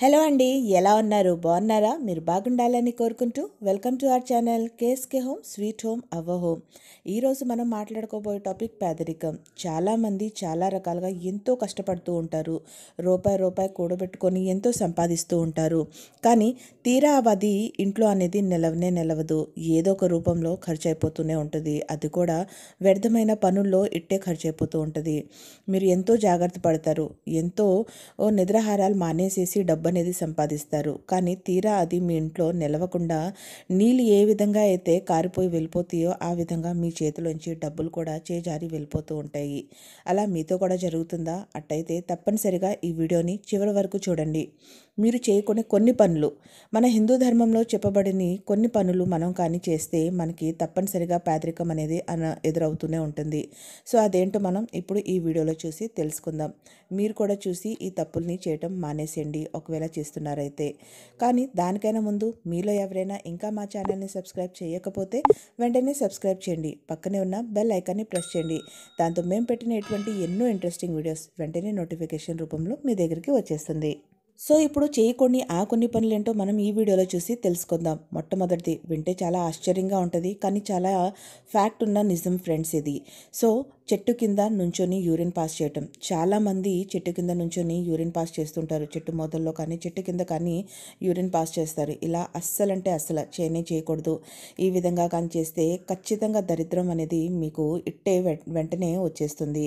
hello అండి ఎలా ఉన్నారు బాగున్నారా మీరు బాగుండాలని కోరుకుంటూ welcome to our channel KSK home sweet home అవ్వ హోమ్ ఈరోజు మనం మాట్లాడుకోబోయే టాపిక్ పేదరికం చాలామంది చాలా రకాలుగా ఎంతో కష్టపడుతూ ఉంటారు రూపాయి రూపాయి కూడబెట్టుకొని ఎంతో సంపాదిస్తూ ఉంటారు కానీ తీరా అవధి ఇంట్లో అనేది నిలవనే నిలవదు ఏదో ఒక రూపంలో ఖర్చు అయిపోతూనే ఉంటుంది అది కూడా వ్యర్థమైన పనుల్లో ఇట్టే ఖర్చు అయిపోతూ ఉంటుంది మీరు ఎంతో జాగ్రత్త పడతారు ఎంతో నిద్రాహారాలు మానేసేసి డబ్బు అనేది సంపాదిస్తారు కానీ తీరా అది మీ ఇంట్లో నిలవకుండా నీళ్ళు ఏ విధంగా అయితే కారిపోయి వెళ్ళిపోతాయో ఆ విధంగా మీ చేతిలోంచి డబ్బులు కూడా చేజారి వెళ్ళిపోతూ ఉంటాయి అలా మీతో కూడా జరుగుతుందా అట్టయితే తప్పనిసరిగా ఈ వీడియోని చివరి వరకు చూడండి మీరు చేయకునే కొన్ని పనులు మన హిందూ ధర్మంలో చెప్పబడిన కొన్ని పనులు మనం కానీ చేస్తే మనకి తప్పనిసరిగా పేదరికం అనేది అన ఎదురవుతూనే ఉంటుంది సో అదేంటో మనం ఇప్పుడు ఈ వీడియోలో చూసి తెలుసుకుందాం మీరు కూడా చూసి ఈ తప్పుల్ని చేయటం మానేసేయండి ఒకవేళ చేస్తున్నారైతే కానీ దానికైనా ముందు మీలో ఎవరైనా ఇంకా మా ఛానల్ని సబ్స్క్రైబ్ చేయకపోతే వెంటనే సబ్స్క్రైబ్ చేయండి పక్కనే ఉన్న బెల్ ఐకాన్ని ప్రెస్ చేయండి దాంతో మేము పెట్టిన ఎటువంటి ఎన్నో ఇంట్రెస్టింగ్ వీడియోస్ వెంటనే నోటిఫికేషన్ రూపంలో మీ దగ్గరికి వచ్చేస్తుంది సో ఇప్పుడు చేయకూడని ఆ కొన్ని పనులేంటో మనం ఈ వీడియోలో చూసి తెలుసుకుందాం మొట్టమొదటిది వింటే చాలా ఆశ్చర్యంగా ఉంటుంది కానీ చాలా ఫ్యాక్ట్ ఉన్న నిజం ఫ్రెండ్స్ ఇది సో చెట్టు కింద నుంచొని యూరిన్ పాస్ చేయటం చాలామంది చెట్టు కింద నుంచొని యూరిన్ పాస్ చేస్తుంటారు చెట్టు మొదల్లో కానీ చెట్టు కింద కానీ యూరిన్ పాస్ చేస్తారు ఇలా అస్సలంటే అస్సలు చేయనే చేయకూడదు ఈ విధంగా కానీ చేస్తే ఖచ్చితంగా దరిద్రం అనేది మీకు ఇట్టే వెంటనే వచ్చేస్తుంది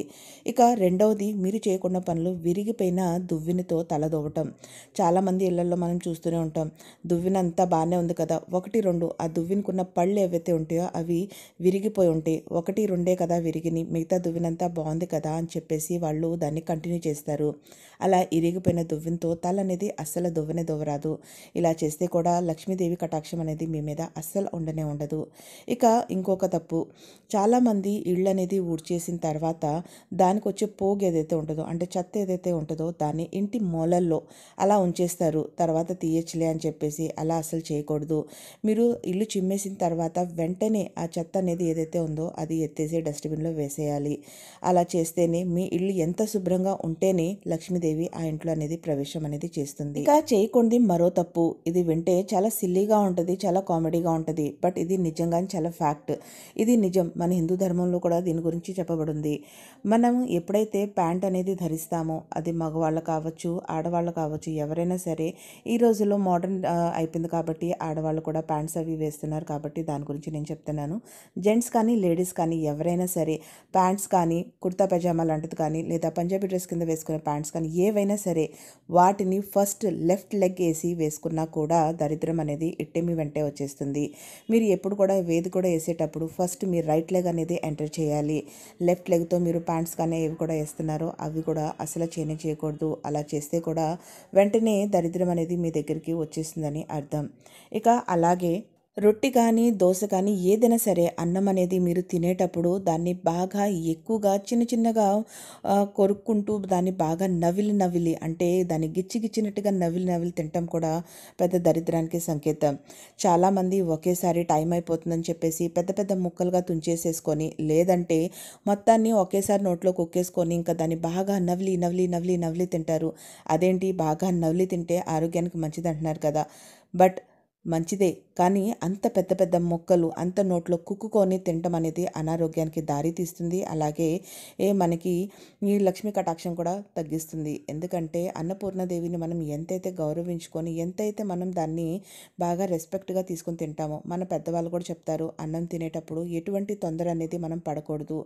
ఇక రెండవది మీరు చేయకుండా పనులు విరిగిపోయిన దువ్వినితో తలదోవటం చాలామంది ఇళ్లలో మనం చూస్తూనే ఉంటాం దువ్వినంతా బాగానే ఉంది కదా ఒకటి రెండు ఆ దువ్వినకున్న పళ్ళు ఏవైతే ఉంటాయో అవి విరిగిపోయి ఉంటాయి ఒకటి రెండే కదా విరిగిని మీ మిగతా దువ్వినంతా బాగుంది కదా అని చెప్పేసి వాళ్ళు దాన్ని కంటిన్యూ చేస్తారు అలా ఇరిగిపోయిన దువ్వెంతో తల అనేది అస్సలు దువ్వనే దువ్వరాదు ఇలా చేస్తే కూడా లక్ష్మీదేవి కటాక్షం అనేది మీ మీద అస్సలు ఉండనే ఉండదు ఇక ఇంకొక తప్పు చాలామంది ఇళ్ళు అనేది ఊడ్చేసిన తర్వాత దానికి వచ్చే పోగు ఏదైతే ఉంటుందో అంటే చెత్త ఏదైతే ఉంటుందో దాన్ని ఇంటి మూలల్లో అలా ఉంచేస్తారు తర్వాత తీయచ్చలే అని చెప్పేసి అలా అస్సలు చేయకూడదు మీరు ఇల్లు చిమ్మేసిన తర్వాత వెంటనే ఆ చెత్త అనేది ఏదైతే ఉందో అది ఎత్తేసి డస్ట్బిన్లో వేసేయాలి చేయాలి అలా చేస్తేనే మీ ఇల్లు ఎంత శుభ్రంగా ఉంటేనే లక్ష్మీదేవి ఆ ఇంట్లో అనేది ప్రవేశం అనేది చేస్తుంది ఇంకా చేయకుండా మరో తప్పు ఇది వింటే చాలా సిల్లీగా ఉంటుంది చాలా కామెడీగా ఉంటుంది బట్ ఇది నిజంగా చాలా ఫ్యాక్ట్ ఇది నిజం మన హిందూ ధర్మంలో కూడా దీని గురించి చెప్పబడింది మనం ఎప్పుడైతే ప్యాంట్ అనేది ధరిస్తామో అది మగవాళ్ళు కావచ్చు ఆడవాళ్ళు కావచ్చు ఎవరైనా సరే ఈ రోజుల్లో మోడర్న్ అయిపోయింది కాబట్టి ఆడవాళ్ళు కూడా ప్యాంట్స్ అవి వేస్తున్నారు కాబట్టి దాని గురించి నేను చెప్తున్నాను జెంట్స్ కానీ లేడీస్ కానీ ఎవరైనా సరే ప్యాంట్ ప్యాంట్స్ కానీ కుర్తా పైజామా లాంటిది కానీ లేదా పంజాబీ డ్రెస్ కింద వేసుకునే ప్యాంట్స్ కానీ ఏవైనా సరే వాటిని ఫస్ట్ లెఫ్ట్ లెగ్ వేసి వేసుకున్నా కూడా దరిద్రం అనేది ఇట్టేమి వెంటే వచ్చేస్తుంది మీరు ఎప్పుడు కూడా వేది కూడా వేసేటప్పుడు ఫస్ట్ మీ రైట్ లెగ్ అనేది ఎంటర్ చేయాలి లెఫ్ట్ లెగ్తో మీరు ప్యాంట్స్ కానీ ఏవి కూడా వేస్తున్నారో అవి కూడా అసలు చేంజ్ చేయకూడదు అలా చేస్తే కూడా వెంటనే దరిద్రం అనేది మీ దగ్గరికి వచ్చేస్తుందని అర్థం ఇక అలాగే రొట్టి కానీ దోశ కానీ ఏదైనా సరే అన్నం అనేది మీరు తినేటప్పుడు దాన్ని బాగా ఎక్కువగా చిన్న చిన్నగా కొరుక్కుంటూ దాన్ని బాగా నవిలి నవిలి అంటే దాన్ని గిచ్చి గిచ్చినట్టుగా నవిలి నవిలి తినటం కూడా పెద్ద దరిద్రానికి సంకేతం చాలామంది ఒకేసారి టైం అయిపోతుందని చెప్పేసి పెద్ద పెద్ద ముక్కలుగా తుంచేసేసుకొని లేదంటే మొత్తాన్ని ఒకేసారి నోట్లో కుక్కేసుకొని ఇంకా దాన్ని బాగా నవిలి నవిలి నవిలి నవిలి తింటారు అదేంటి బాగా నవిలి తింటే ఆరోగ్యానికి మంచిది అంటున్నారు కదా బట్ మంచిదే కానీ అంత పెద్ద పెద్ద మొక్కలు అంత నోట్లో కుక్కుకొని తినటం అనేది అనారోగ్యానికి దారి తీస్తుంది అలాగే ఏ మనకి ఈ లక్ష్మీ కటాక్షం కూడా తగ్గిస్తుంది ఎందుకంటే అన్నపూర్ణదేవిని మనం ఎంతైతే గౌరవించుకొని ఎంతైతే మనం దాన్ని బాగా రెస్పెక్ట్గా తీసుకొని తింటామో మన పెద్దవాళ్ళు కూడా చెప్తారు అన్నం తినేటప్పుడు ఎటువంటి తొందర అనేది మనం పడకూడదు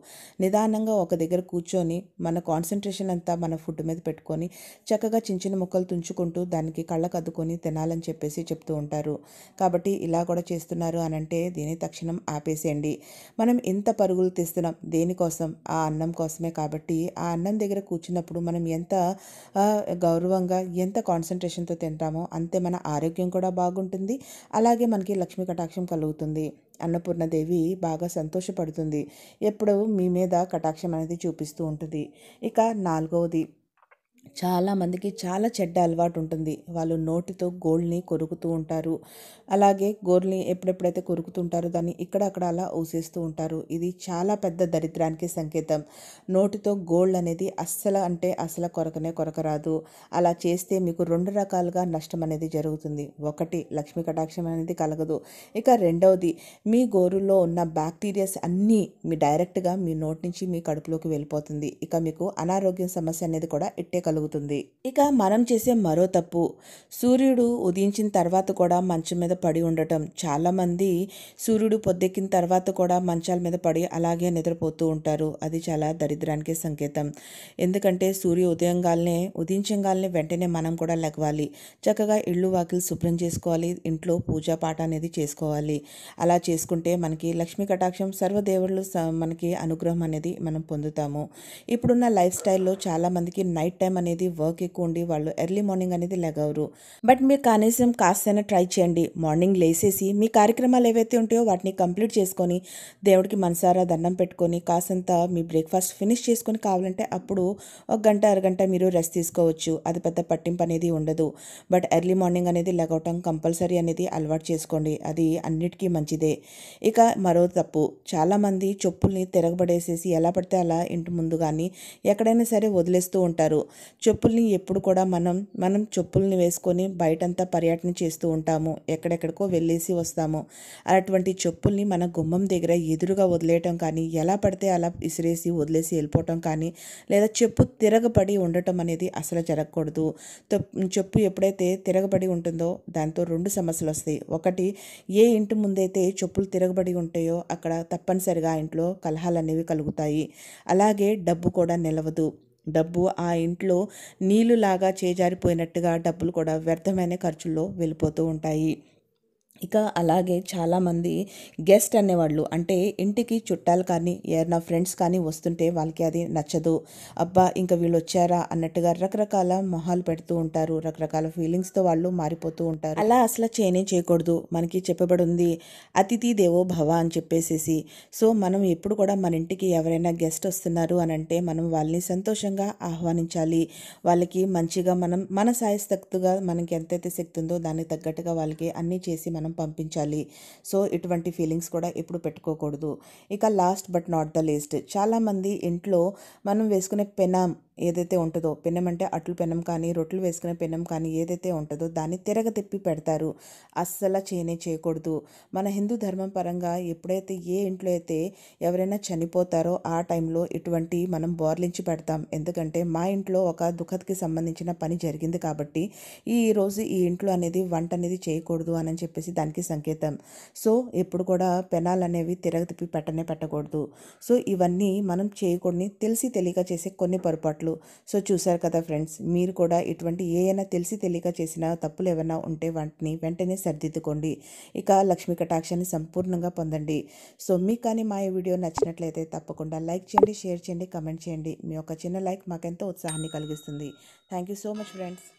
నిదానంగా ఒక దగ్గర కూర్చొని మన కాన్సన్ట్రేషన్ అంతా మన ఫుడ్ మీద పెట్టుకొని చక్కగా చిన్న చిన్న ముక్కలు తుంచుకుంటూ దానికి కళ్ళకద్దుకొని తినాలని చెప్పేసి చెప్తూ ఉంటారు కాబట్టి ఇలా కూడా చేస్తున్నారు అని అంటే దీన్ని తక్షణం ఆపేసేయండి మనం ఎంత పరుగులు తీస్తున్నాం దేనికోసం ఆ అన్నం కోసమే కాబట్టి ఆ అన్నం దగ్గర కూర్చున్నప్పుడు మనం ఎంత గౌరవంగా ఎంత కాన్సన్ట్రేషన్తో తింటామో అంతే మన ఆరోగ్యం కూడా బాగుంటుంది అలాగే మనకి లక్ష్మీ కటాక్షం కలుగుతుంది అన్నపూర్ణదేవి బాగా సంతోషపడుతుంది ఎప్పుడూ మీ మీద కటాక్షం అనేది చూపిస్తూ ఉంటుంది ఇక నాలుగవది చాలామందికి చాలా చెడ్డ అలవాటు ఉంటుంది వాళ్ళు నోటితో గోల్డ్ని కొరుకుతూ ఉంటారు అలాగే గోల్డ్ని ఎప్పుడెప్పుడైతే కొరుకుతుంటారో దాన్ని ఇక్కడ అక్కడ అలా ఊసేస్తూ ఉంటారు ఇది చాలా పెద్ద దరిద్రానికి సంకేతం నోటితో గోల్డ్ అనేది అస్సలు అంటే అసలు కొరకనే కొరకరాదు అలా చేస్తే మీకు రెండు రకాలుగా నష్టం అనేది జరుగుతుంది ఒకటి లక్ష్మీ కటాక్షం అనేది కలగదు ఇక రెండవది మీ గోరులో ఉన్న బ్యాక్టీరియాస్ అన్నీ మీ డైరెక్ట్గా మీ నోటి నుంచి మీ కడుపులోకి వెళ్ళిపోతుంది ఇక మీకు అనారోగ్యం సమస్య అనేది కూడా ఇట్టే కలుగుతుంది ఇక మనం చేసే మరో తప్పు సూర్యుడు ఉదయించిన తర్వాత కూడా మంచం మీద పడి ఉండటం చాలామంది సూర్యుడు పొద్దెక్కిన తర్వాత కూడా మంచాల మీద పడి అలాగే నిద్రపోతూ ఉంటారు అది చాలా దరిద్రానికి సంకేతం ఎందుకంటే సూర్య ఉదయంగానే ఉదయించగానే వెంటనే మనం కూడా లెగవాలి చక్కగా ఇళ్ళు వాకిలు శుభ్రం చేసుకోవాలి ఇంట్లో పూజా పాట అనేది చేసుకోవాలి అలా చేసుకుంటే మనకి లక్ష్మీ కటాక్షం సర్వదేవుళ్ళు మనకి అనుగ్రహం అనేది మనం పొందుతాము ఇప్పుడున్న లైఫ్ స్టైల్లో చాలామందికి నైట్ టైం అనేది వర్క్ ఎక్కువ ఉండి వాళ్ళు ఎర్లీ మార్నింగ్ అనేది లెగవరు బట్ మీరు కనీసం కాస్తైనా ట్రై చేయండి మార్నింగ్ లేసేసి మీ కార్యక్రమాలు ఏవైతే ఉంటాయో వాటిని కంప్లీట్ చేసుకొని దేవుడికి మనసారా దండం పెట్టుకొని కాసంత మీ బ్రేక్ఫాస్ట్ ఫినిష్ చేసుకొని కావాలంటే అప్పుడు ఒక గంట అరగంట మీరు రెస్ట్ తీసుకోవచ్చు అది పెద్ద పట్టింపు అనేది ఉండదు బట్ ఎర్లీ మార్నింగ్ అనేది లెగవటం కంపల్సరీ అనేది అలవాటు చేసుకోండి అది అన్నిటికీ మంచిదే ఇక మరో తప్పు చాలామంది చెప్పుల్ని తిరగబడేసేసి ఎలా పడితే అలా ఇంటి ముందు కానీ ఎక్కడైనా సరే వదిలేస్తూ ఉంటారు చెప్పుల్ని ఎప్పుడు కూడా మనం మనం చెప్పుల్ని వేసుకొని బయటంతా పర్యటన చేస్తూ ఉంటాము ఎక్కడెక్కడికో వెళ్ళేసి వస్తాము అటువంటి చెప్పుల్ని మన గుమ్మం దగ్గర ఎదురుగా వదిలేయటం కానీ ఎలా పడితే అలా ఇసిరేసి వదిలేసి వెళ్ళిపోవటం కానీ లేదా చెప్పు తిరగబడి ఉండటం అనేది అసలు జరగకూడదు చెప్పు ఎప్పుడైతే తిరగబడి ఉంటుందో దాంతో రెండు సమస్యలు వస్తాయి ఒకటి ఏ ఇంటి ముందైతే చెప్పులు తిరగబడి ఉంటాయో అక్కడ తప్పనిసరిగా ఇంట్లో కలహాలు అనేవి కలుగుతాయి అలాగే డబ్బు కూడా నిలవదు డబ్బు ఆ ఇంట్లో నీళ్లులాగా చేజారిపోయినట్టుగా డబ్బులు కూడా వ్యర్థమైన ఖర్చుల్లో వెళ్ళిపోతూ ఉంటాయి ఇక అలాగే చాలామంది గెస్ట్ అనేవాళ్ళు అంటే ఇంటికి చుట్టాలు కానీ ఏదైనా ఫ్రెండ్స్ కానీ వస్తుంటే వాళ్ళకి అది నచ్చదు అబ్బా ఇంకా వీళ్ళు వచ్చారా అన్నట్టుగా రకరకాల మొహాలు పెడుతూ ఉంటారు రకరకాల ఫీలింగ్స్తో వాళ్ళు మారిపోతూ ఉంటారు అలా అసలు చేయనే చేయకూడదు మనకి చెప్పబడి ఉంది అతిథి దేవో భవ అని చెప్పేసేసి సో మనం ఎప్పుడు కూడా మన ఇంటికి ఎవరైనా గెస్ట్ వస్తున్నారు అని అంటే మనం వాళ్ళని సంతోషంగా ఆహ్వానించాలి వాళ్ళకి మంచిగా మనం మన సాయస్తక్తుగా మనకి ఎంతైతే శక్తి ఉందో దానికి తగ్గట్టుగా వాళ్ళకి అన్నీ చేసి మనం పంపించాలి సో ఇటువంటి ఫీలింగ్స్ కూడా ఎప్పుడు పెట్టుకోకూడదు ఇక last but not the least చాలామంది ఇంట్లో మనం వేసుకునే పెనం ఏదైతే ఉంటుందో పెనం అంటే అట్లు పెనం కానీ రొట్టెలు వేసుకునే పెనం కానీ ఏదైతే ఉంటుందో దాన్ని తిరగ తిప్పి పెడతారు అస్సలు చేయనే చేయకూడదు మన హిందూ ధర్మం పరంగా ఎప్పుడైతే ఏ ఇంట్లో అయితే ఎవరైనా చనిపోతారో ఆ టైంలో ఇటువంటి మనం బోర్లించి పెడతాం ఎందుకంటే మా ఇంట్లో ఒక దుఃఖత్కి సంబంధించిన పని జరిగింది కాబట్టి ఈ రోజు ఈ ఇంట్లో అనేది వంట అనేది చేయకూడదు అని చెప్పేసి దానికి సంకేతం సో ఎప్పుడు కూడా పెనాలు అనేవి తిరగతిప్పి పెట్టనే పెట్టకూడదు సో ఇవన్నీ మనం చేయకూడని తెలిసి తెలియక చేసే కొన్ని పొరపాట్లు సో చూశారు కదా ఫ్రెండ్స్ మీరు కూడా ఇటువంటి ఏమైనా తెలిసి తెలియక చేసిన తప్పులు ఏమైనా ఉంటే వాటిని వెంటనే సరిదిద్దుకోండి ఇక లక్ష్మీ కటాక్షాన్ని సంపూర్ణంగా పొందండి సో మీకు కానీ మా ఈ వీడియో నచ్చినట్లయితే తప్పకుండా లైక్ చేయండి షేర్ చేయండి కమెంట్ చేయండి మీ యొక్క చిన్న లైక్ మాకెంతో ఉత్సాహాన్ని కలిగిస్తుంది thank you so much friends